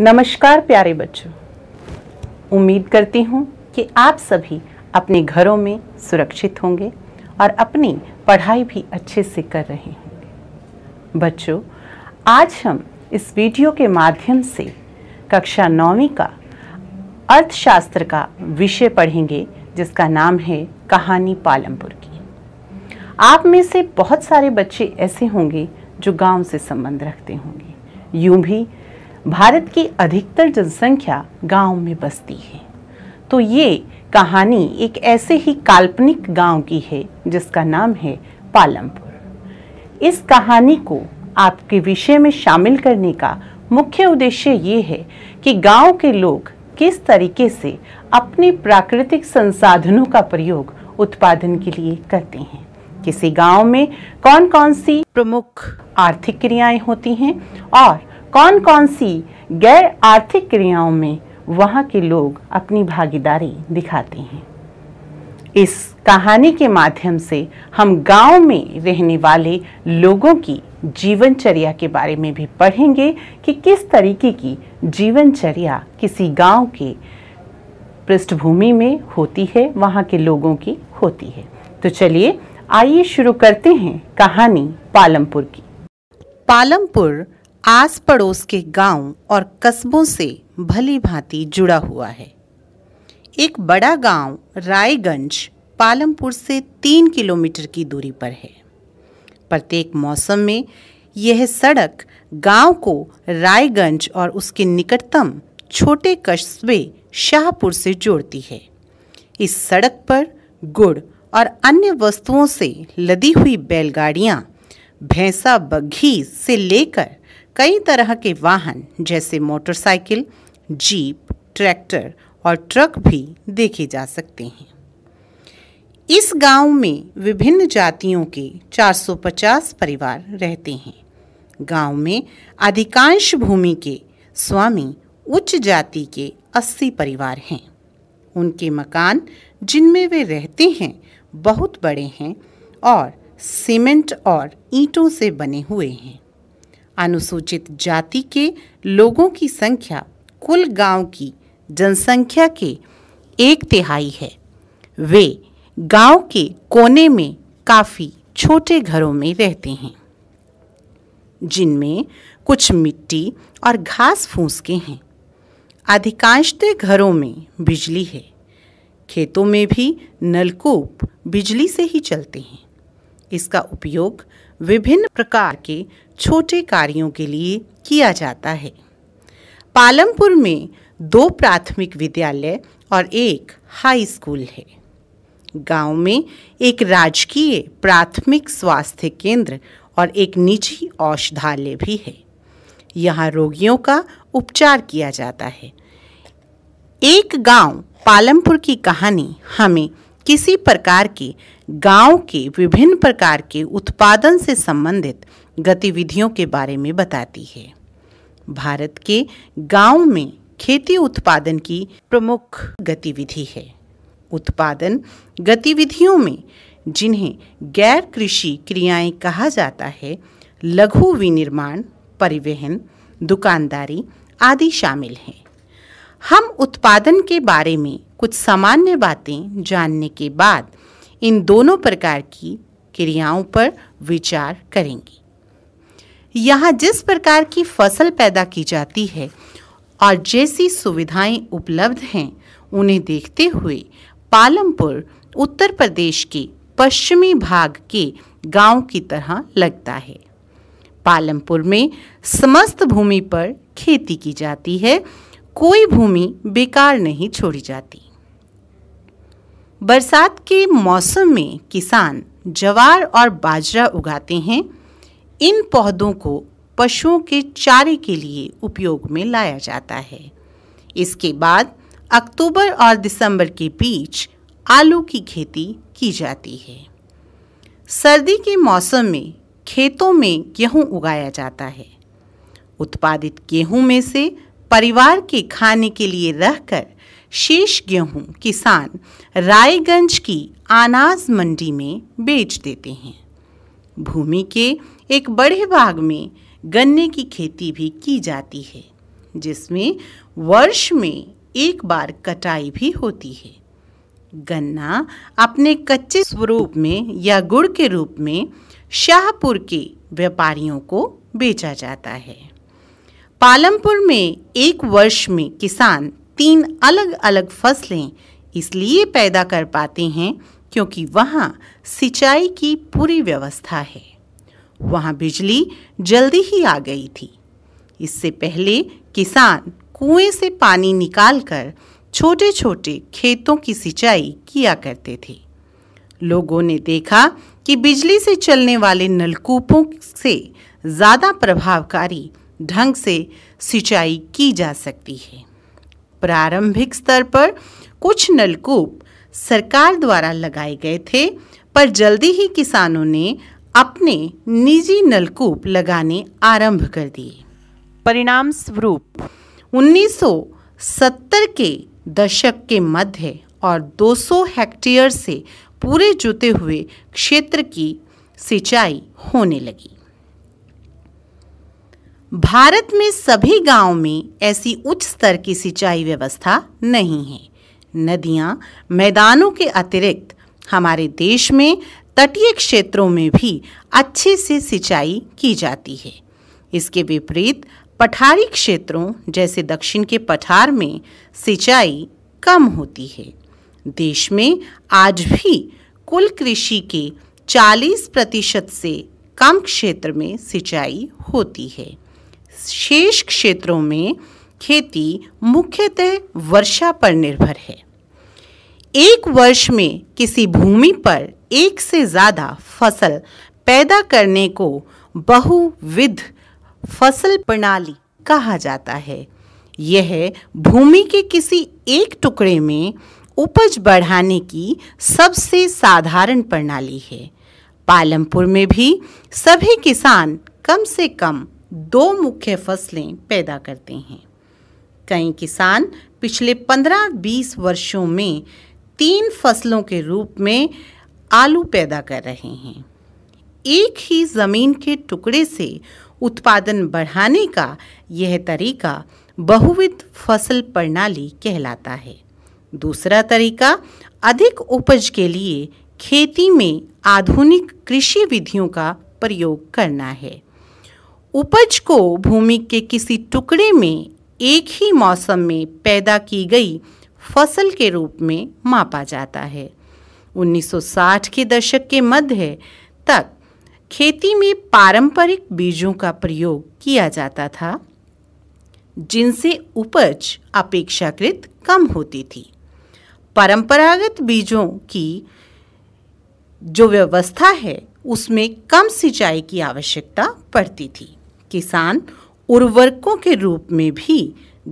नमस्कार प्यारे बच्चों उम्मीद करती हूँ कि आप सभी अपने घरों में सुरक्षित होंगे और अपनी पढ़ाई भी अच्छे से कर रहे होंगे बच्चों आज हम इस वीडियो के माध्यम से कक्षा नौवीं का अर्थशास्त्र का विषय पढ़ेंगे जिसका नाम है कहानी पालमपुर की आप में से बहुत सारे बच्चे ऐसे होंगे जो गांव से संबंध रखते होंगे यूं भी भारत की अधिकतर जनसंख्या गांव में बसती है तो ये कहानी एक ऐसे ही काल्पनिक गांव की है जिसका नाम है पालमपुर इस कहानी को आपके विषय में शामिल करने का मुख्य उद्देश्य ये है कि गांव के लोग किस तरीके से अपने प्राकृतिक संसाधनों का प्रयोग उत्पादन के लिए करते हैं किसी गांव में कौन कौन सी प्रमुख आर्थिक क्रियाएं होती हैं और कौन कौन सी गैर आर्थिक क्रियाओं में वहाँ के लोग अपनी भागीदारी दिखाते हैं इस कहानी के माध्यम से हम गांव में रहने वाले लोगों की जीवनचर्या के बारे में भी पढ़ेंगे कि किस तरीके की जीवनचर्या किसी गांव के पृष्ठभूमि में होती है वहाँ के लोगों की होती है तो चलिए आइए शुरू करते हैं कहानी पालमपुर की पालमपुर आस पड़ोस के गांव और कस्बों से भली भांति जुड़ा हुआ है एक बड़ा गांव रायगंज पालमपुर से तीन किलोमीटर की दूरी पर है प्रत्येक मौसम में यह सड़क गांव को रायगंज और उसके निकटतम छोटे कस्बे शाहपुर से जोड़ती है इस सड़क पर गुड़ और अन्य वस्तुओं से लदी हुई बैलगाड़ियाँ भैंसा बग्घी से लेकर कई तरह के वाहन जैसे मोटरसाइकिल जीप ट्रैक्टर और ट्रक भी देखे जा सकते हैं इस गांव में विभिन्न जातियों के 450 परिवार रहते हैं गांव में अधिकांश भूमि के स्वामी उच्च जाति के 80 परिवार हैं उनके मकान जिनमें वे रहते हैं बहुत बड़े हैं और सीमेंट और ईंटों से बने हुए हैं अनुसूचित जाति के लोगों की संख्या कुल गांव की जनसंख्या के एक तिहाई है वे गांव के कोने में काफ़ी छोटे घरों में रहते हैं जिनमें कुछ मिट्टी और घास फूस के हैं अधिकांशतः तो घरों में बिजली है खेतों में भी नलकूप बिजली से ही चलते हैं इसका उपयोग विभिन्न प्रकार के छोटे कार्यों के लिए किया जाता है पालमपुर में दो प्राथमिक विद्यालय और एक हाई स्कूल है गांव में एक राजकीय प्राथमिक स्वास्थ्य केंद्र और एक निजी औषधालय भी है यहाँ रोगियों का उपचार किया जाता है एक गांव पालमपुर की कहानी हमें किसी प्रकार के गांव के विभिन्न प्रकार के उत्पादन से संबंधित गतिविधियों के बारे में बताती है भारत के गांव में खेती उत्पादन की प्रमुख गतिविधि है उत्पादन गतिविधियों में जिन्हें गैर कृषि क्रियाएं कहा जाता है लघु विनिर्माण परिवहन दुकानदारी आदि शामिल हैं हम उत्पादन के बारे में कुछ सामान्य बातें जानने के बाद इन दोनों प्रकार की क्रियाओं पर विचार करेंगे यहाँ जिस प्रकार की फसल पैदा की जाती है और जैसी सुविधाएं उपलब्ध हैं उन्हें देखते हुए पालमपुर उत्तर प्रदेश के पश्चिमी भाग के गांव की तरह लगता है पालमपुर में समस्त भूमि पर खेती की जाती है कोई भूमि बेकार नहीं छोड़ी जाती बरसात के मौसम में किसान जवार और बाजरा उगाते हैं इन पौधों को पशुओं के चारे के लिए उपयोग में लाया जाता है इसके बाद अक्टूबर और दिसंबर के बीच आलू की खेती की जाती है सर्दी के मौसम में खेतों में गेहूं उगाया जाता है उत्पादित गेहूं में से परिवार के खाने के लिए रहकर शेष गेहूं किसान रायगंज की अनाज मंडी में बेच देते हैं भूमि के एक बड़े बाग में गन्ने की खेती भी की जाती है जिसमें वर्ष में एक बार कटाई भी होती है गन्ना अपने कच्चे स्वरूप में या गुड़ के रूप में शाहपुर के व्यापारियों को बेचा जाता है पालमपुर में एक वर्ष में किसान तीन अलग अलग फसलें इसलिए पैदा कर पाते हैं क्योंकि वहाँ सिंचाई की पूरी व्यवस्था है वहाँ बिजली जल्दी ही आ गई थी इससे पहले किसान कुएं से पानी निकालकर छोटे छोटे खेतों की सिंचाई किया करते थे लोगों ने देखा कि बिजली से चलने वाले नलकूपों से ज़्यादा प्रभावकारी ढंग से सिंचाई की जा सकती है प्रारंभिक स्तर पर कुछ नलकूप सरकार द्वारा लगाए गए थे पर जल्दी ही किसानों ने अपने निजी नलकूप लगाने आरंभ कर दिए परिणाम स्वरूप 1970 के दशक के मध्य और 200 हेक्टेयर से पूरे जुते हुए क्षेत्र की सिंचाई होने लगी भारत में सभी गांव में ऐसी उच्च स्तर की सिंचाई व्यवस्था नहीं है नदियां मैदानों के अतिरिक्त हमारे देश में तटीय क्षेत्रों में भी अच्छे से सिंचाई की जाती है इसके विपरीत पठारी क्षेत्रों जैसे दक्षिण के पठार में सिंचाई कम होती है देश में आज भी कुल कृषि के 40 प्रतिशत से कम क्षेत्र में सिंचाई होती है शेष क्षेत्रों में खेती मुख्यतः वर्षा पर निर्भर है एक वर्ष में किसी भूमि पर एक से ज़्यादा फसल पैदा करने को बहुविध फसल प्रणाली कहा जाता है यह भूमि के किसी एक टुकड़े में उपज बढ़ाने की सबसे साधारण प्रणाली है पालमपुर में भी सभी किसान कम से कम दो मुख्य फसलें पैदा करते हैं कई किसान पिछले 15-20 वर्षों में तीन फसलों के रूप में आलू पैदा कर रहे हैं एक ही ज़मीन के टुकड़े से उत्पादन बढ़ाने का यह तरीका बहुविध फसल प्रणाली कहलाता है दूसरा तरीका अधिक उपज के लिए खेती में आधुनिक कृषि विधियों का प्रयोग करना है उपज को भूमि के किसी टुकड़े में एक ही मौसम में पैदा की गई फसल के रूप में मापा जाता है 1960 के दशक के मध्य तक खेती में पारंपरिक बीजों का प्रयोग किया जाता था जिनसे उपज अपेक्षाकृत कम होती थी परंपरागत बीजों की जो व्यवस्था है उसमें कम सिंचाई की आवश्यकता पड़ती थी किसान उर्वरकों के रूप में भी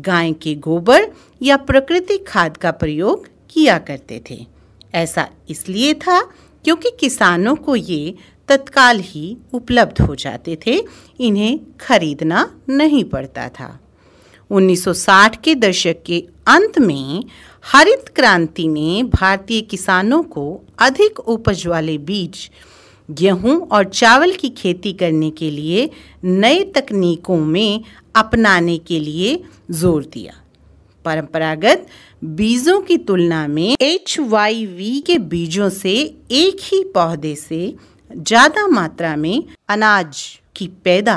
गाय के गोबर या प्रकृति खाद का प्रयोग किया करते थे ऐसा इसलिए था क्योंकि किसानों को ये तत्काल ही उपलब्ध हो जाते थे इन्हें खरीदना नहीं पड़ता था 1960 के दशक के अंत में हरित क्रांति ने भारतीय किसानों को अधिक उपज वाले बीज गेहूं और चावल की खेती करने के लिए नए तकनीकों में अपनाने के लिए जोर दिया परंपरागत बीजों की तुलना में एच वाई वी के बीजों से एक ही पौधे से ज़्यादा मात्रा में अनाज की पैदा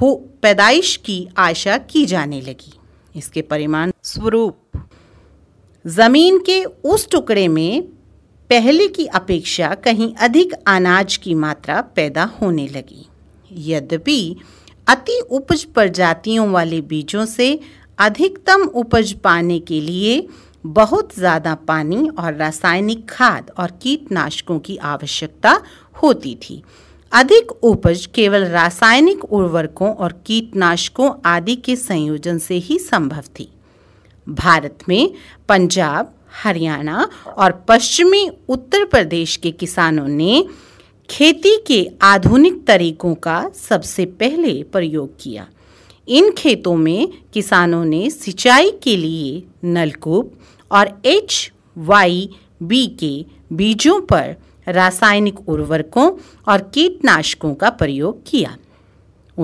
हो पैदाइश की आशा की जाने लगी इसके परिमाण स्वरूप ज़मीन के उस टुकड़े में पहले की अपेक्षा कहीं अधिक अनाज की मात्रा पैदा होने लगी यद्यपि अति उपज प्रजातियों वाले बीजों से अधिकतम उपज पाने के लिए बहुत ज़्यादा पानी और रासायनिक खाद और कीटनाशकों की आवश्यकता होती थी अधिक उपज केवल रासायनिक उर्वरकों और कीटनाशकों आदि के संयोजन से ही संभव थी भारत में पंजाब हरियाणा और पश्चिमी उत्तर प्रदेश के किसानों ने खेती के आधुनिक तरीकों का सबसे पहले प्रयोग किया इन खेतों में किसानों ने सिंचाई के लिए नलकूप और एच वाई बी के बीजों पर रासायनिक उर्वरकों और कीटनाशकों का प्रयोग किया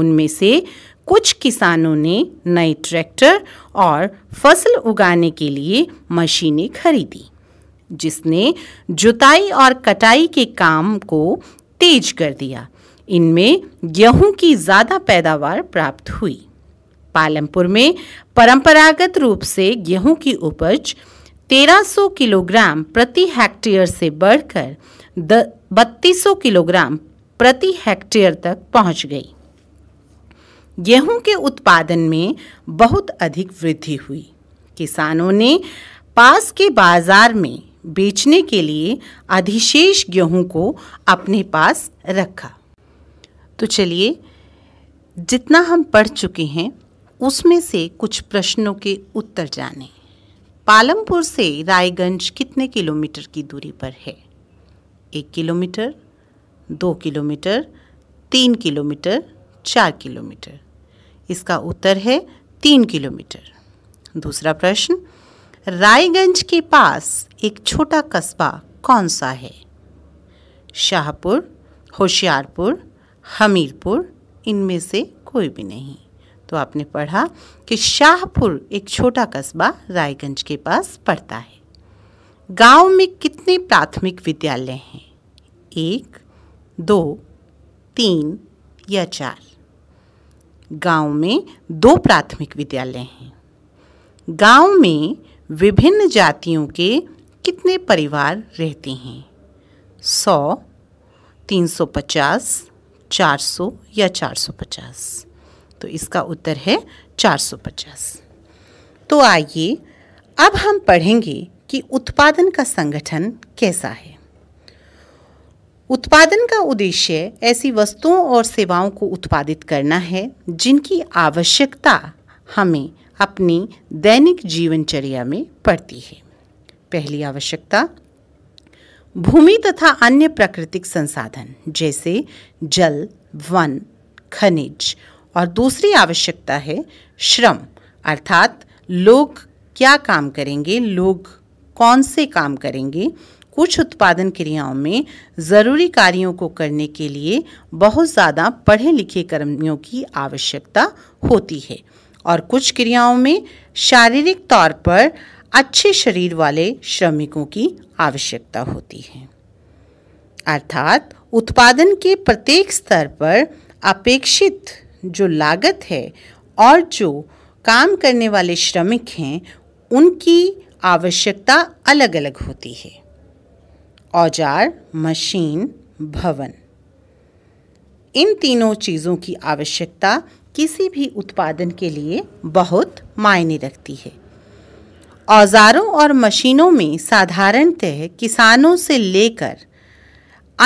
उनमें से कुछ किसानों ने नए ट्रैक्टर और फसल उगाने के लिए मशीनें खरीदी जिसने जुताई और कटाई के काम को तेज कर दिया इनमें गेहूं की ज़्यादा पैदावार प्राप्त हुई पालमपुर में परंपरागत रूप से गेहूं की उपज 1300 किलोग्राम प्रति हेक्टेयर से बढ़कर बत्तीस किलोग्राम प्रति हेक्टेयर तक पहुंच गई गेहूं के उत्पादन में बहुत अधिक वृद्धि हुई किसानों ने पास के बाजार में बेचने के लिए अधिशेष गेहूं को अपने पास रखा तो चलिए जितना हम पढ़ चुके हैं उसमें से कुछ प्रश्नों के उत्तर जानें पालमपुर से रायगंज कितने किलोमीटर की दूरी पर है एक किलोमीटर दो किलोमीटर तीन किलोमीटर चार किलोमीटर इसका उत्तर है तीन किलोमीटर दूसरा प्रश्न रायगंज के पास एक छोटा कस्बा कौन सा है शाहपुर होशियारपुर हमीरपुर इनमें से कोई भी नहीं तो आपने पढ़ा कि शाहपुर एक छोटा कस्बा रायगंज के पास पड़ता है गांव में कितने प्राथमिक विद्यालय हैं एक दो तीन या चार गांव में दो प्राथमिक विद्यालय हैं गांव में विभिन्न जातियों के कितने परिवार रहते हैं सौ तीन सौ पचास चार सौ या चार सौ पचास तो इसका उत्तर है 450। तो आइए अब हम पढ़ेंगे कि उत्पादन का संगठन कैसा है उत्पादन का उद्देश्य ऐसी वस्तुओं और सेवाओं को उत्पादित करना है जिनकी आवश्यकता हमें अपनी दैनिक जीवनचर्या में पड़ती है पहली आवश्यकता भूमि तथा अन्य प्राकृतिक संसाधन जैसे जल वन खनिज और दूसरी आवश्यकता है श्रम अर्थात लोग क्या काम करेंगे लोग कौन से काम करेंगे कुछ उत्पादन क्रियाओं में ज़रूरी कार्यों को करने के लिए बहुत ज़्यादा पढ़े लिखे कर्मियों की आवश्यकता होती है और कुछ क्रियाओं में शारीरिक तौर पर अच्छे शरीर वाले श्रमिकों की आवश्यकता होती है अर्थात उत्पादन के प्रत्येक स्तर पर अपेक्षित जो लागत है और जो काम करने वाले श्रमिक हैं उनकी आवश्यकता अलग अलग होती है औजार मशीन भवन इन तीनों चीज़ों की आवश्यकता किसी भी उत्पादन के लिए बहुत मायने रखती है औजारों और मशीनों में साधारणतः किसानों से लेकर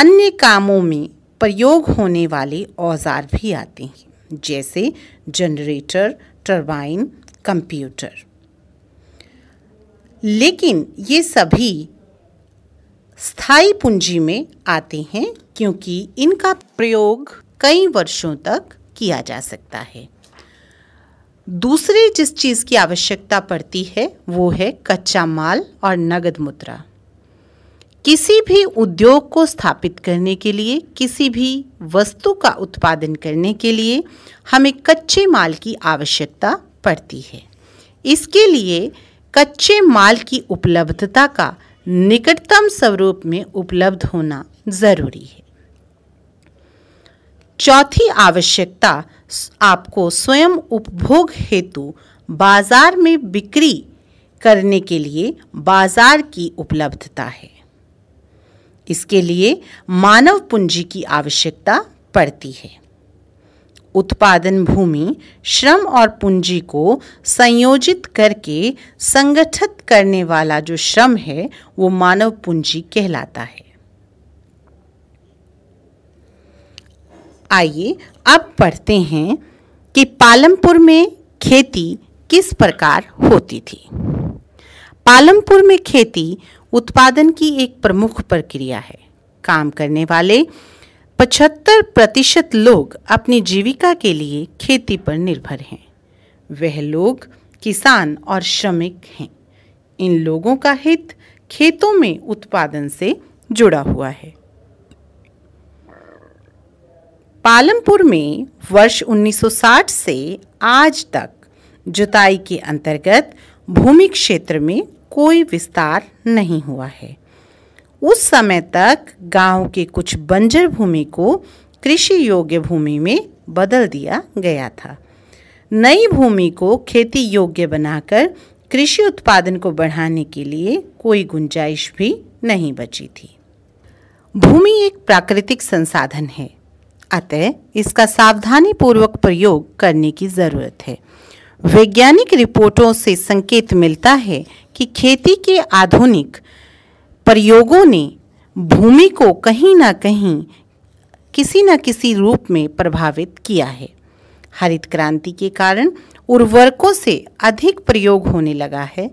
अन्य कामों में प्रयोग होने वाले औजार भी आते हैं जैसे जनरेटर टरबाइन कंप्यूटर लेकिन ये सभी स्थायी पूंजी में आते हैं क्योंकि इनका प्रयोग कई वर्षों तक किया जा सकता है दूसरी जिस चीज़ की आवश्यकता पड़ती है वो है कच्चा माल और नगद मुद्रा किसी भी उद्योग को स्थापित करने के लिए किसी भी वस्तु का उत्पादन करने के लिए हमें कच्चे माल की आवश्यकता पड़ती है इसके लिए कच्चे माल की उपलब्धता का निकटतम स्वरूप में उपलब्ध होना ज़रूरी है चौथी आवश्यकता आपको स्वयं उपभोग हेतु बाज़ार में बिक्री करने के लिए बाज़ार की उपलब्धता है इसके लिए मानव पूंजी की आवश्यकता पड़ती है उत्पादन भूमि श्रम और पूंजी को संयोजित करके संगठित करने वाला जो श्रम है वो मानव पूंजी कहलाता है आइए अब पढ़ते हैं कि पालमपुर में खेती किस प्रकार होती थी पालमपुर में खेती उत्पादन की एक प्रमुख प्रक्रिया है काम करने वाले 75 प्रतिशत लोग अपनी जीविका के लिए खेती पर निर्भर हैं वह लोग किसान और श्रमिक हैं इन लोगों का हित खेतों में उत्पादन से जुड़ा हुआ है पालमपुर में वर्ष 1960 से आज तक जुताई के अंतर्गत भूमि क्षेत्र में कोई विस्तार नहीं हुआ है उस समय तक गांव के कुछ बंजर भूमि को कृषि योग्य भूमि में बदल दिया गया था नई भूमि को खेती योग्य बनाकर कृषि उत्पादन को बढ़ाने के लिए कोई गुंजाइश भी नहीं बची थी भूमि एक प्राकृतिक संसाधन है अतः इसका सावधानी पूर्वक प्रयोग करने की ज़रूरत है वैज्ञानिक रिपोर्टों से संकेत मिलता है कि खेती के आधुनिक प्रयोगों ने भूमि को कहीं ना कहीं किसी न किसी रूप में प्रभावित किया है हरित क्रांति के कारण उर्वरकों से अधिक प्रयोग होने लगा है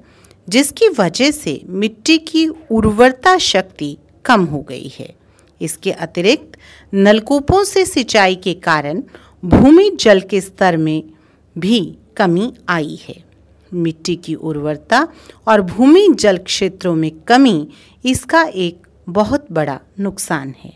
जिसकी वजह से मिट्टी की उर्वरता शक्ति कम हो गई है इसके अतिरिक्त नलकूपों से सिंचाई के कारण भूमि जल के स्तर में भी कमी आई है मिट्टी की उर्वरता और भूमि जल क्षेत्रों में कमी इसका एक बहुत बड़ा नुकसान है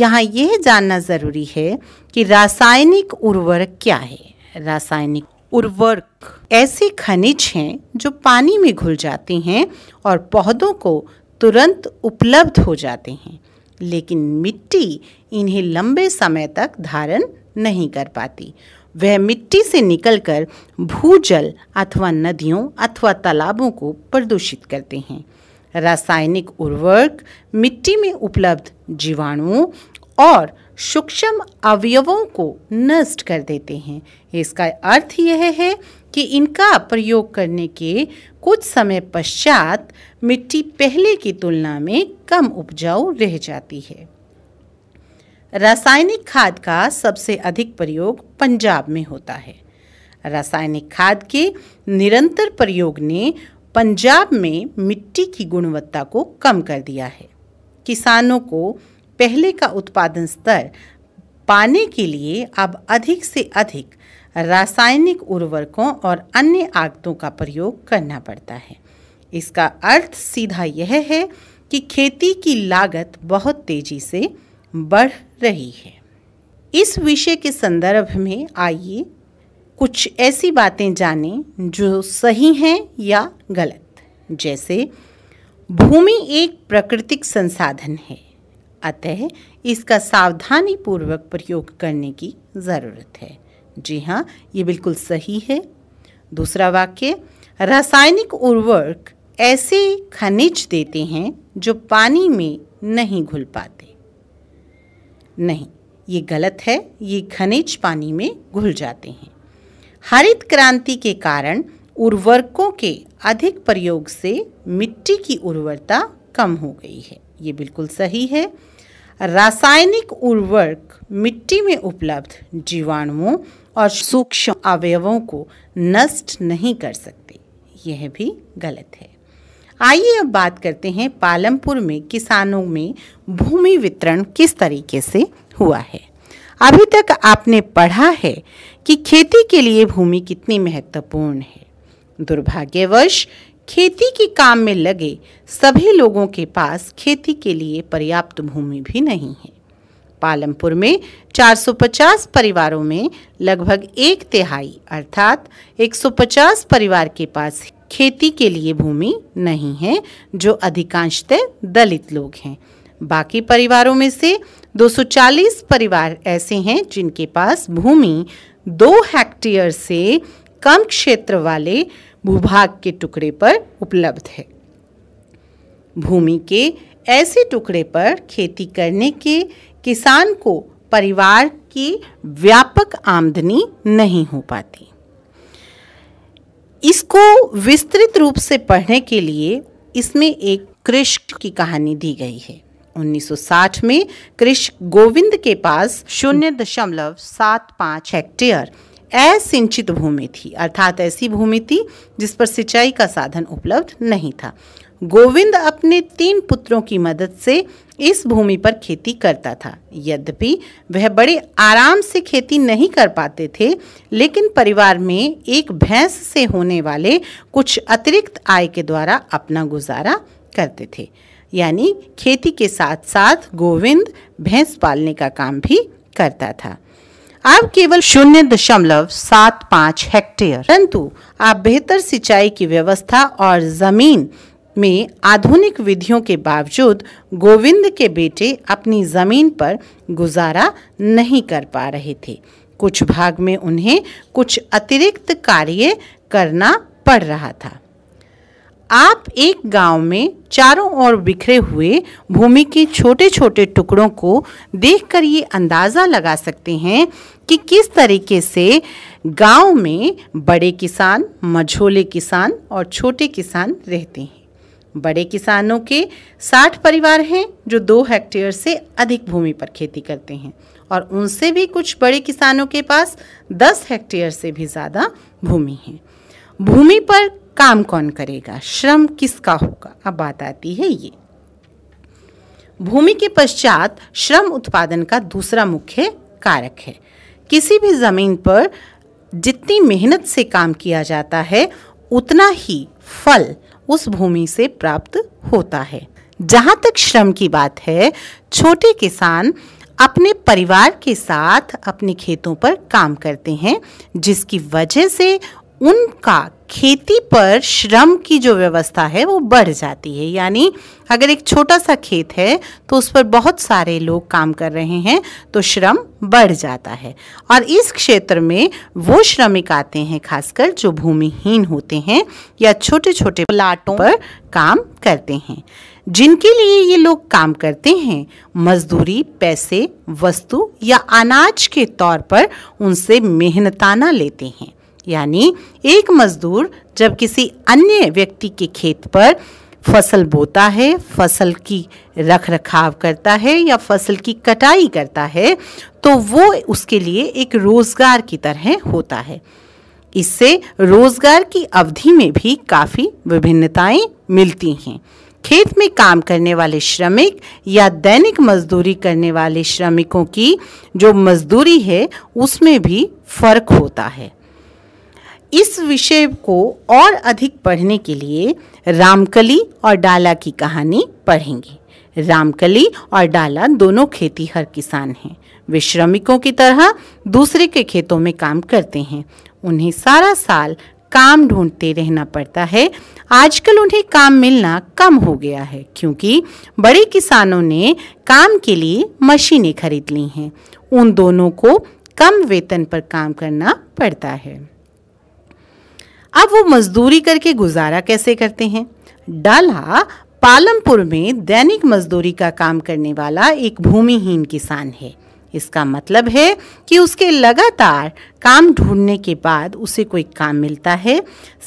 यहाँ यह जानना ज़रूरी है कि रासायनिक उर्वरक क्या है रासायनिक उर्वरक ऐसे खनिज हैं जो पानी में घुल जाते हैं और पौधों को तुरंत उपलब्ध हो जाते हैं लेकिन मिट्टी इन्हें लंबे समय तक धारण नहीं कर पाती वह मिट्टी से निकलकर भूजल अथवा नदियों अथवा तालाबों को प्रदूषित करते हैं रासायनिक उर्वरक मिट्टी में उपलब्ध जीवाणुओं और सूक्ष्म अवयवों को नष्ट कर देते हैं इसका अर्थ यह है कि इनका प्रयोग करने के कुछ समय पश्चात मिट्टी पहले की तुलना में कम उपजाऊ रह जाती है रासायनिक खाद का सबसे अधिक प्रयोग पंजाब में होता है रासायनिक खाद के निरंतर प्रयोग ने पंजाब में मिट्टी की गुणवत्ता को कम कर दिया है किसानों को पहले का उत्पादन स्तर पाने के लिए अब अधिक से अधिक रासायनिक उर्वरकों और अन्य आगतों का प्रयोग करना पड़ता है इसका अर्थ सीधा यह है कि खेती की लागत बहुत तेज़ी से बढ़ रही है इस विषय के संदर्भ में आइए कुछ ऐसी बातें जानें जो सही हैं या गलत जैसे भूमि एक प्राकृतिक संसाधन है अतः इसका सावधानी पूर्वक प्रयोग करने की ज़रूरत है जी हाँ ये बिल्कुल सही है दूसरा वाक्य रासायनिक उर्वरक ऐसे खनिज देते हैं जो पानी में नहीं घुल पाते नहीं ये गलत है ये खनिज पानी में घुल जाते हैं हरित क्रांति के कारण उर्वरकों के अधिक प्रयोग से मिट्टी की उर्वरता कम हो गई है ये बिल्कुल सही है रासायनिक उर्वरक मिट्टी में उपलब्ध जीवाणुओं और सूक्ष्म अवयवों को नष्ट नहीं कर सकते यह भी गलत है आइए अब बात करते हैं पालमपुर में किसानों में भूमि वितरण किस तरीके से हुआ है अभी तक आपने पढ़ा है कि खेती के लिए भूमि कितनी महत्वपूर्ण है दुर्भाग्यवश खेती के काम में लगे सभी लोगों के पास खेती के लिए पर्याप्त भूमि भी नहीं है पालमपुर में 450 परिवारों में लगभग एक तिहाई अर्थात 150 परिवार के पास खेती के लिए भूमि नहीं है जो अधिकांशतः दलित लोग हैं बाकी परिवारों में से 240 परिवार ऐसे हैं जिनके पास भूमि दो हेक्टेयर से कम क्षेत्र वाले भूभाग के टुकड़े पर उपलब्ध है भूमि के ऐसे टुकड़े पर खेती करने के किसान को परिवार की व्यापक आमदनी नहीं हो पाती इसको विस्तृत रूप से पढ़ने के लिए इसमें एक कृष्ण की कहानी दी गई है 1960 में कृष्ण गोविंद के पास शून्य दशमलव सात पाँच हेक्टेयर असिंचित भूमि थी अर्थात ऐसी भूमि थी जिस पर सिंचाई का साधन उपलब्ध नहीं था गोविंद अपने तीन पुत्रों की मदद से इस भूमि पर खेती करता था यद्यपि वह बड़े आराम से खेती नहीं कर पाते थे लेकिन परिवार में एक भैंस से होने वाले कुछ अतिरिक्त आय के द्वारा अपना गुजारा करते थे यानी खेती के साथ साथ गोविंद भैंस पालने का काम भी करता था अब केवल शून्य दशमलव सात पाँच हेक्टेयर परंतु आप बेहतर सिंचाई की व्यवस्था और जमीन में आधुनिक विधियों के बावजूद गोविंद के बेटे अपनी ज़मीन पर गुजारा नहीं कर पा रहे थे कुछ भाग में उन्हें कुछ अतिरिक्त कार्य करना पड़ रहा था आप एक गांव में चारों ओर बिखरे हुए भूमि के छोटे छोटे टुकड़ों को देखकर ये अंदाज़ा लगा सकते हैं कि किस तरीके से गांव में बड़े किसान मझोले किसान और छोटे किसान रहते हैं बड़े किसानों के 60 परिवार हैं जो दो हेक्टेयर से अधिक भूमि पर खेती करते हैं और उनसे भी कुछ बड़े किसानों के पास 10 हेक्टेयर से भी ज़्यादा भूमि है भूमि पर काम कौन करेगा श्रम किसका होगा अब बात आती है ये भूमि के पश्चात श्रम उत्पादन का दूसरा मुख्य कारक है किसी भी ज़मीन पर जितनी मेहनत से काम किया जाता है उतना ही फल उस भूमि से प्राप्त होता है जहाँ तक श्रम की बात है छोटे किसान अपने परिवार के साथ अपने खेतों पर काम करते हैं जिसकी वजह से उनका खेती पर श्रम की जो व्यवस्था है वो बढ़ जाती है यानी अगर एक छोटा सा खेत है तो उस पर बहुत सारे लोग काम कर रहे हैं तो श्रम बढ़ जाता है और इस क्षेत्र में वो श्रमिक आते हैं खासकर जो भूमिहीन होते हैं या छोटे छोटे प्लाटों पर काम करते हैं जिनके लिए ये लोग काम करते हैं मजदूरी पैसे वस्तु या अनाज के तौर पर उनसे मेहनताना लेते हैं यानी एक मजदूर जब किसी अन्य व्यक्ति के खेत पर फसल बोता है फसल की रख रखाव करता है या फसल की कटाई करता है तो वो उसके लिए एक रोज़गार की तरह होता है इससे रोज़गार की अवधि में भी काफ़ी विभिन्नताएं मिलती हैं खेत में काम करने वाले श्रमिक या दैनिक मजदूरी करने वाले श्रमिकों की जो मजदूरी है उसमें भी फर्क होता है इस विषय को और अधिक पढ़ने के लिए रामकली और डाला की कहानी पढ़ेंगे रामकली और डाला दोनों खेतीहर किसान हैं वे श्रमिकों की तरह दूसरे के खेतों में काम करते हैं उन्हें सारा साल काम ढूंढते रहना पड़ता है आजकल उन्हें काम मिलना कम हो गया है क्योंकि बड़े किसानों ने काम के लिए मशीनें खरीद ली हैं उन दोनों को कम वेतन पर काम करना पड़ता है अब वो मजदूरी करके गुजारा कैसे करते हैं डाला पालमपुर में दैनिक मजदूरी का काम करने वाला एक भूमिहीन किसान है इसका मतलब है कि उसके लगातार काम ढूंढने के बाद उसे कोई काम मिलता है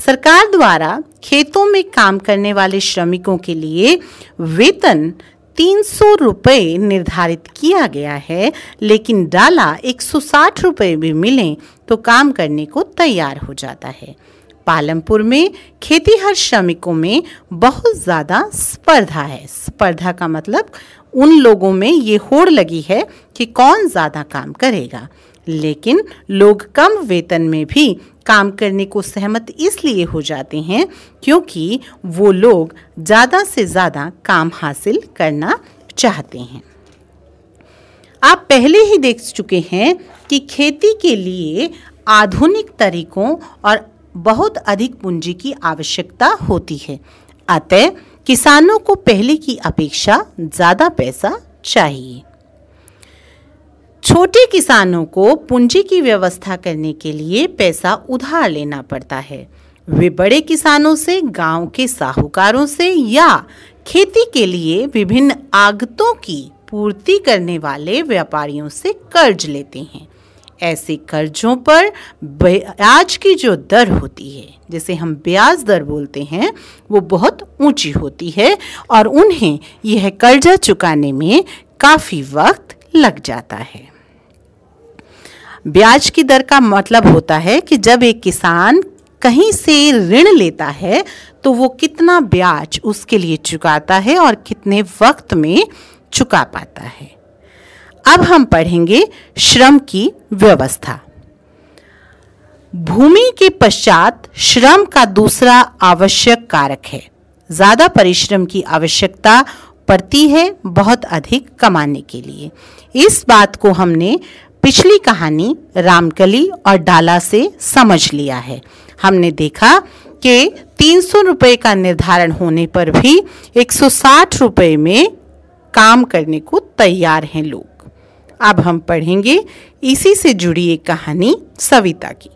सरकार द्वारा खेतों में काम करने वाले श्रमिकों के लिए वेतन तीन सौ रुपये निर्धारित किया गया है लेकिन डाला एक सौ साठ रुपये भी मिलें तो काम करने को तैयार हो जाता है पालमपुर में खेतीहर श्रमिकों में बहुत ज़्यादा स्पर्धा है स्पर्धा का मतलब उन लोगों में ये होड़ लगी है कि कौन ज़्यादा काम करेगा लेकिन लोग कम वेतन में भी काम करने को सहमत इसलिए हो जाते हैं क्योंकि वो लोग ज़्यादा से ज़्यादा काम हासिल करना चाहते हैं आप पहले ही देख चुके हैं कि खेती के लिए आधुनिक तरीकों और बहुत अधिक पूंजी की आवश्यकता होती है अतः किसानों को पहले की अपेक्षा ज़्यादा पैसा चाहिए छोटे किसानों को पूंजी की व्यवस्था करने के लिए पैसा उधार लेना पड़ता है वे बड़े किसानों से गांव के साहूकारों से या खेती के लिए विभिन्न आगतों की पूर्ति करने वाले व्यापारियों से कर्ज लेते हैं ऐसे कर्जों पर ब्याज की जो दर होती है जिसे हम ब्याज दर बोलते हैं वो बहुत ऊंची होती है और उन्हें यह कर्जा चुकाने में काफ़ी वक्त लग जाता है ब्याज की दर का मतलब होता है कि जब एक किसान कहीं से ऋण लेता है तो वो कितना ब्याज उसके लिए चुकाता है और कितने वक्त में चुका पाता है अब हम पढ़ेंगे श्रम की व्यवस्था भूमि के पश्चात श्रम का दूसरा आवश्यक कारक है ज़्यादा परिश्रम की आवश्यकता पड़ती है बहुत अधिक कमाने के लिए इस बात को हमने पिछली कहानी रामकली और डाला से समझ लिया है हमने देखा कि 300 रुपए का निर्धारण होने पर भी 160 रुपए में काम करने को तैयार हैं लोग अब हम पढ़ेंगे इसी से जुड़ी एक कहानी सविता की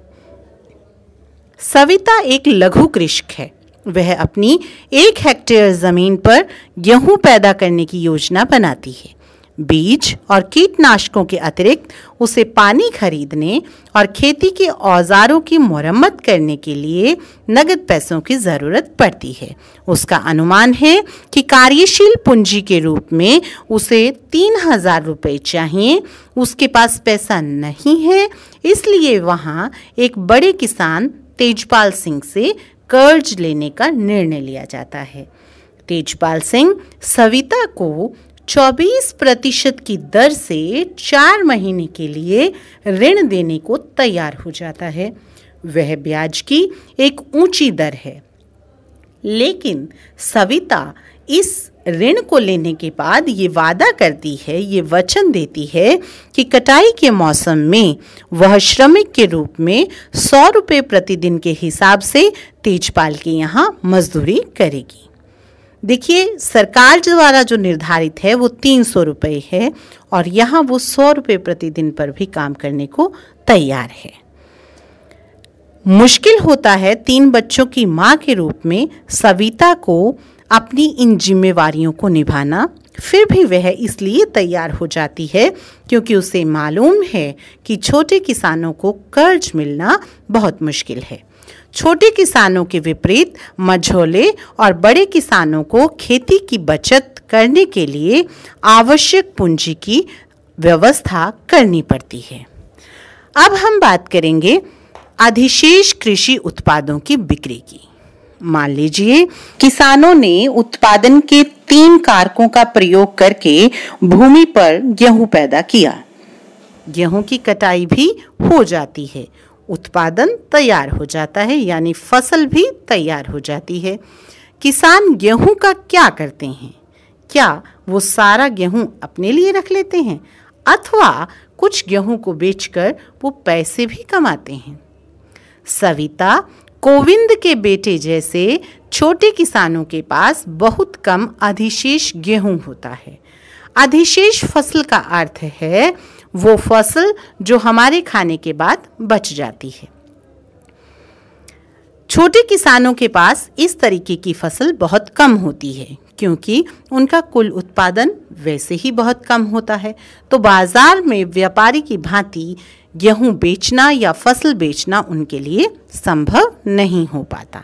सविता एक लघु कृषक है वह अपनी एक हेक्टेयर ज़मीन पर गेहूं पैदा करने की योजना बनाती है बीज और कीटनाशकों के अतिरिक्त उसे पानी खरीदने और खेती के औजारों की मरम्मत करने के लिए नगद पैसों की ज़रूरत पड़ती है उसका अनुमान है कि कार्यशील पूंजी के रूप में उसे तीन हज़ार रुपये चाहिए उसके पास पैसा नहीं है इसलिए वहाँ एक बड़े किसान तेजपाल सिंह से कर्ज लेने का निर्णय लिया जाता है तेजपाल सिंह सविता को 24 प्रतिशत की दर से चार महीने के लिए ऋण देने को तैयार हो जाता है वह ब्याज की एक ऊंची दर है लेकिन सविता इस ऋण को लेने के बाद ये वादा करती है ये वचन देती है कि कटाई के मौसम में वह श्रमिक के रूप में सौ रुपये प्रतिदिन के हिसाब से तेजपाल के यहाँ मजदूरी करेगी देखिए सरकार द्वारा जो निर्धारित है वो तीन सौ रुपये है और यहाँ वो सौ रुपये प्रतिदिन पर भी काम करने को तैयार है मुश्किल होता है तीन बच्चों की माँ के रूप में सविता को अपनी इन जिम्मेवारियों को निभाना फिर भी वह इसलिए तैयार हो जाती है क्योंकि उसे मालूम है कि छोटे किसानों को कर्ज मिलना बहुत मुश्किल है छोटे किसानों के विपरीत मझोले और बड़े किसानों को खेती की बचत करने के लिए आवश्यक पूंजी की व्यवस्था करनी पड़ती है अब हम बात करेंगे अधिशेष कृषि उत्पादों की बिक्री की मान लीजिए किसानों ने उत्पादन के तीन कारकों का प्रयोग करके भूमि पर गेहूं पैदा किया गेहूं की कटाई भी हो जाती है उत्पादन तैयार हो जाता है यानी फसल भी तैयार हो जाती है किसान गेहूं का क्या करते हैं क्या वो सारा गेहूं अपने लिए रख लेते हैं अथवा कुछ गेहूं को बेचकर वो पैसे भी कमाते हैं सविता कोविंद के बेटे जैसे छोटे किसानों के पास बहुत कम अधिशेष गेहूं होता है अधिशेष फसल का अर्थ है वो फसल जो हमारे खाने के बाद बच जाती है छोटे किसानों के पास इस तरीके की फसल बहुत कम होती है क्योंकि उनका कुल उत्पादन वैसे ही बहुत कम होता है तो बाजार में व्यापारी की भांति गेहूं बेचना या फसल बेचना उनके लिए संभव नहीं हो पाता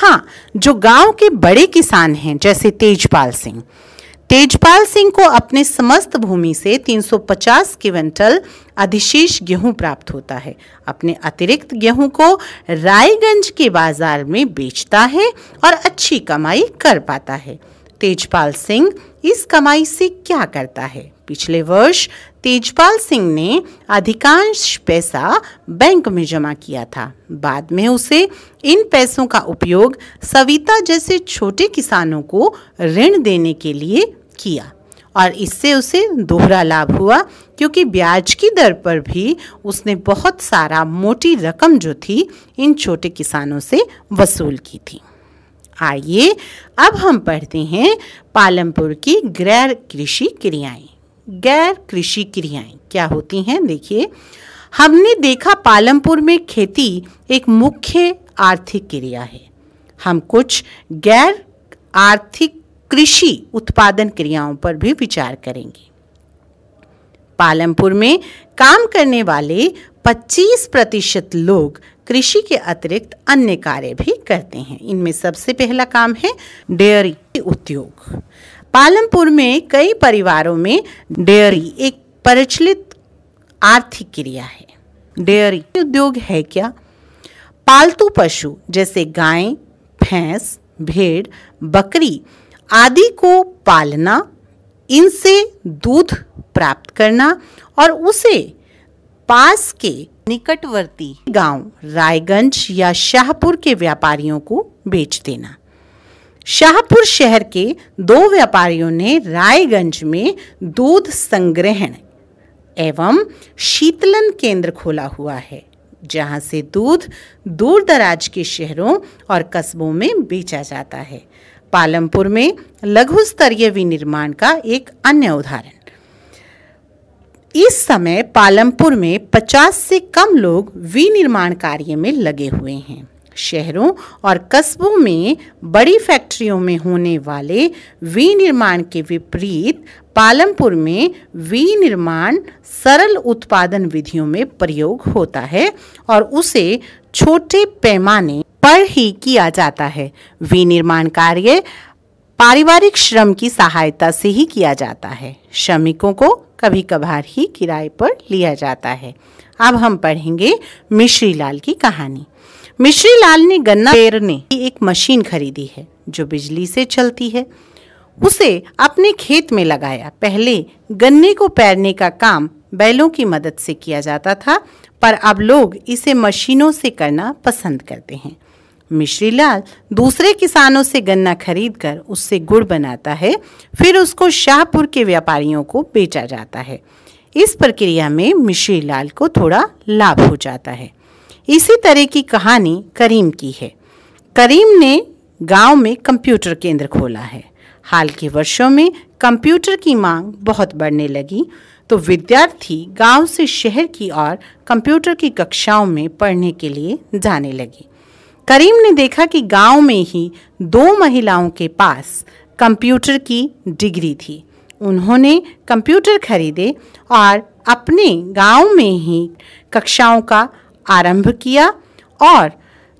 हाँ जो गांव के बड़े किसान हैं जैसे तेजपाल सिंह तेजपाल सिंह को अपने समस्त भूमि से 350 क्विंटल अधिशेष गेहूं प्राप्त होता है अपने अतिरिक्त गेहूं को रायगंज के बाजार में बेचता है और अच्छी कमाई कर पाता है तेजपाल सिंह इस कमाई से क्या करता है पिछले वर्ष तेजपाल सिंह ने अधिकांश पैसा बैंक में जमा किया था बाद में उसे इन पैसों का उपयोग सविता जैसे छोटे किसानों को ऋण देने के लिए किया और इससे उसे दोहरा लाभ हुआ क्योंकि ब्याज की दर पर भी उसने बहुत सारा मोटी रकम जो थी इन छोटे किसानों से वसूल की थी आइए अब हम पढ़ते हैं पालमपुर की गैर कृषि क्रियाएं गैर कृषि क्रियाएं क्या होती हैं देखिए हमने देखा पालमपुर में खेती एक मुख्य आर्थिक क्रिया है हम कुछ गैर आर्थिक कृषि उत्पादन क्रियाओं पर भी विचार करेंगे पालमपुर में काम करने वाले 25 प्रतिशत लोग कृषि के अतिरिक्त अन्य कार्य भी करते हैं इनमें सबसे पहला काम है डेयरी उद्योग पालमपुर में कई परिवारों में डेयरी एक प्रचलित आर्थिक क्रिया है डेयरी उद्योग है क्या पालतू पशु जैसे गाय भैंस भेड़ बकरी आदि को पालना इनसे दूध प्राप्त करना और उसे पास के निकटवर्ती गांव रायगंज या शाहपुर के व्यापारियों को बेच देना शाहपुर शहर के दो व्यापारियों ने रायगंज में दूध संग्रहण एवं शीतलन केंद्र खोला हुआ है जहां से दूध दूर दराज के शहरों और कस्बों में बेचा जाता है पालमपुर में लघु स्तरीय विनिर्माण का एक अन्य उदाहरण इस समय पालमपुर में 50 से कम लोग विनिर्माण कार्य में लगे हुए हैं शहरों और कस्बों में बड़ी फैक्ट्रियों में होने वाले विनिर्माण के विपरीत पालमपुर में विनिर्माण सरल उत्पादन विधियों में प्रयोग होता है और उसे छोटे पैमाने पर ही किया जाता है विनिर्माण कार्य पारिवारिक श्रम की सहायता से ही किया जाता है श्रमिकों को कभी कभार ही किराए पर लिया जाता है अब हम पढ़ेंगे मिश्री लाल की कहानी मिश्री लाल ने गन्ना पेरने की एक मशीन खरीदी है जो बिजली से चलती है उसे अपने खेत में लगाया पहले गन्ने को पैरने का काम बैलों की मदद से किया जाता था पर अब लोग इसे मशीनों से करना पसंद करते हैं मिश्री लाल दूसरे किसानों से गन्ना खरीदकर उससे गुड़ बनाता है फिर उसको शाहपुर के व्यापारियों को बेचा जाता है इस प्रक्रिया में मिश्री लाल को थोड़ा लाभ हो जाता है इसी तरह की कहानी करीम की है करीम ने गांव में कंप्यूटर केंद्र खोला है हाल के वर्षों में कंप्यूटर की मांग बहुत बढ़ने लगी तो विद्यार्थी गांव से शहर की ओर कंप्यूटर की कक्षाओं में पढ़ने के लिए जाने लगे करीम ने देखा कि गांव में ही दो महिलाओं के पास कंप्यूटर की डिग्री थी उन्होंने कंप्यूटर खरीदे और अपने गांव में ही कक्षाओं का आरंभ किया और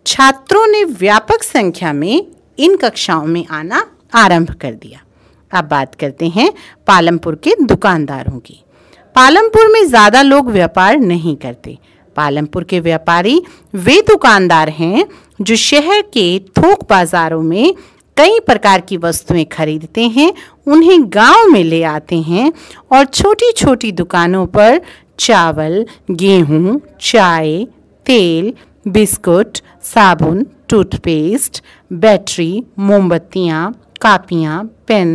छात्रों ने व्यापक संख्या में इन कक्षाओं में आना आरंभ कर दिया अब बात करते हैं पालमपुर के दुकानदारों की पालमपुर में ज़्यादा लोग व्यापार नहीं करते पालमपुर के व्यापारी वे दुकानदार हैं जो शहर के थोक बाज़ारों में कई प्रकार की वस्तुएं खरीदते हैं उन्हें गांव में ले आते हैं और छोटी छोटी दुकानों पर चावल गेहूं, चाय तेल बिस्कुट साबुन टूथपेस्ट बैटरी मोमबत्तियाँ कापियाँ पेन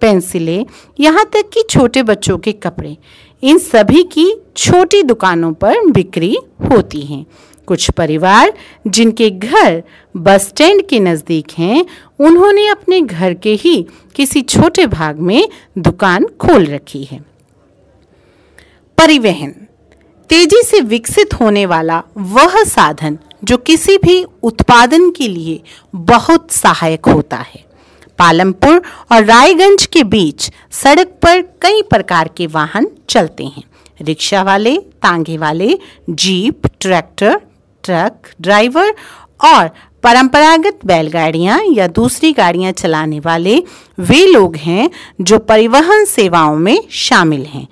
पेंसिलें यहाँ तक कि छोटे बच्चों के कपड़े इन सभी की छोटी दुकानों पर बिक्री होती हैं कुछ परिवार जिनके घर बस स्टैंड के नज़दीक हैं उन्होंने अपने घर के ही किसी छोटे भाग में दुकान खोल रखी है परिवहन तेजी से विकसित होने वाला वह साधन जो किसी भी उत्पादन के लिए बहुत सहायक होता है पालमपुर और रायगंज के बीच सड़क पर कई प्रकार के वाहन चलते हैं रिक्शा वाले तांगे वाले जीप ट्रैक्टर ट्रक ड्राइवर और परंपरागत बैलगाड़ियाँ या दूसरी गाड़ियाँ चलाने वाले वे लोग हैं जो परिवहन सेवाओं में शामिल हैं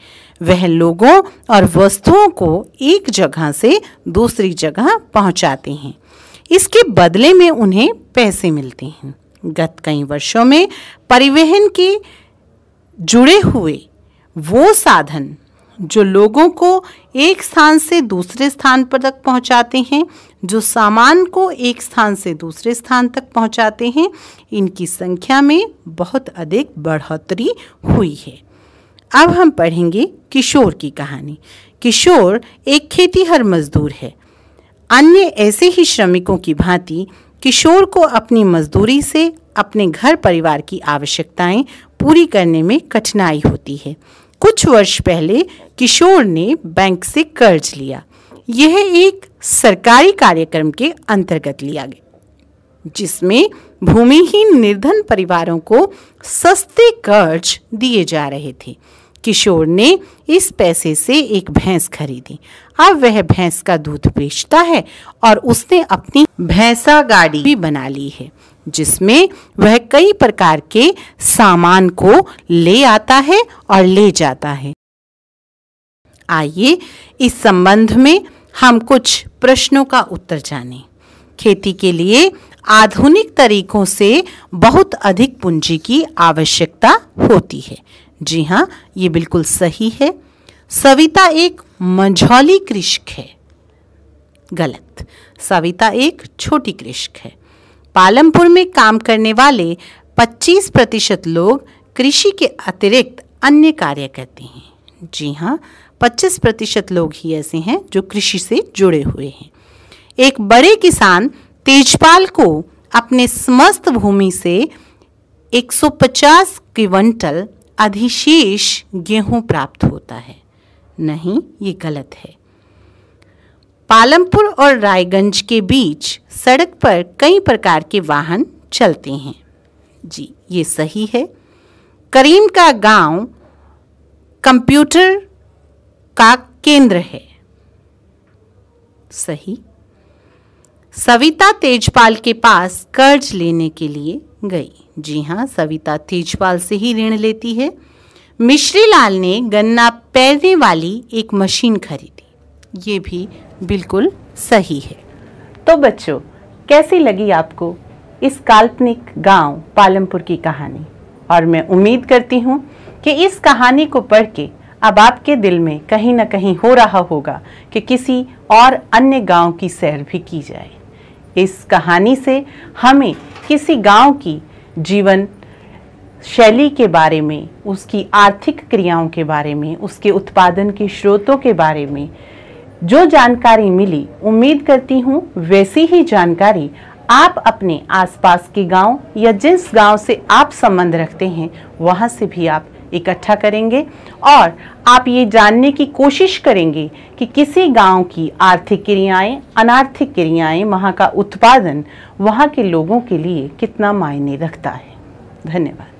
वह लोगों और वस्तुओं को एक जगह से दूसरी जगह पहुंचाते हैं इसके बदले में उन्हें पैसे मिलते हैं गत कई वर्षों में परिवहन के जुड़े हुए वो साधन जो लोगों को एक स्थान से दूसरे स्थान पर तक पहुंचाते हैं जो सामान को एक स्थान से दूसरे स्थान तक पहुंचाते हैं इनकी संख्या में बहुत अधिक बढ़ोतरी हुई है अब हम पढ़ेंगे किशोर की कहानी किशोर एक खेतीहर मजदूर है अन्य ऐसे ही श्रमिकों की भांति किशोर को अपनी मजदूरी से अपने घर परिवार की आवश्यकताएं पूरी करने में कठिनाई होती है कुछ वर्ष पहले किशोर ने बैंक से कर्ज लिया यह एक सरकारी कार्यक्रम के अंतर्गत लिया गया जिसमें भूमिहीन निर्धन परिवारों को सस्ते कर्ज दिए जा रहे थे किशोर ने इस पैसे से एक भैंस खरीदी अब वह भैंस का दूध बेचता है और उसने अपनी भैंसा गाड़ी भी बना ली है जिसमें वह कई प्रकार के सामान को ले आता है और ले जाता है आइए इस संबंध में हम कुछ प्रश्नों का उत्तर जानें। खेती के लिए आधुनिक तरीकों से बहुत अधिक पूंजी की आवश्यकता होती है जी हाँ ये बिल्कुल सही है सविता एक मझौली कृष्क है गलत सविता एक छोटी कृषक है पालमपुर में काम करने वाले 25 प्रतिशत लोग कृषि के अतिरिक्त अन्य कार्य करते हैं जी हाँ 25 प्रतिशत लोग ही ऐसे हैं जो कृषि से जुड़े हुए हैं एक बड़े किसान तेजपाल को अपने समस्त भूमि से 150 क्विंटल अधिशेष गेहूं प्राप्त होता है नहीं ये गलत है पालमपुर और रायगंज के बीच सड़क पर कई प्रकार के वाहन चलते हैं जी ये सही है करीम का गांव कंप्यूटर का केंद्र है सही सविता तेजपाल के पास कर्ज लेने के लिए गई जी हाँ सविता तेजपाल से ही ऋण लेती है मिश्री लाल ने गन्ना पैरने वाली एक मशीन खरीदी ये भी बिल्कुल सही है तो बच्चों कैसी लगी आपको इस काल्पनिक गांव पालमपुर की कहानी और मैं उम्मीद करती हूँ कि इस कहानी को पढ़ के अब आपके दिल में कहीं ना कहीं हो रहा होगा कि किसी और अन्य गांव की सैर भी की जाए इस कहानी से हमें किसी गांव की जीवन शैली के बारे में उसकी आर्थिक क्रियाओं के बारे में उसके उत्पादन के स्रोतों के बारे में जो जानकारी मिली उम्मीद करती हूँ वैसी ही जानकारी आप अपने आसपास के गांव या जिस गांव से आप संबंध रखते हैं वहाँ से भी आप इकट्ठा करेंगे और आप ये जानने की कोशिश करेंगे कि किसी गांव की आर्थिक क्रियाएं अनार्थिक क्रियाएं वहाँ का उत्पादन वहाँ के लोगों के लिए कितना मायने रखता है धन्यवाद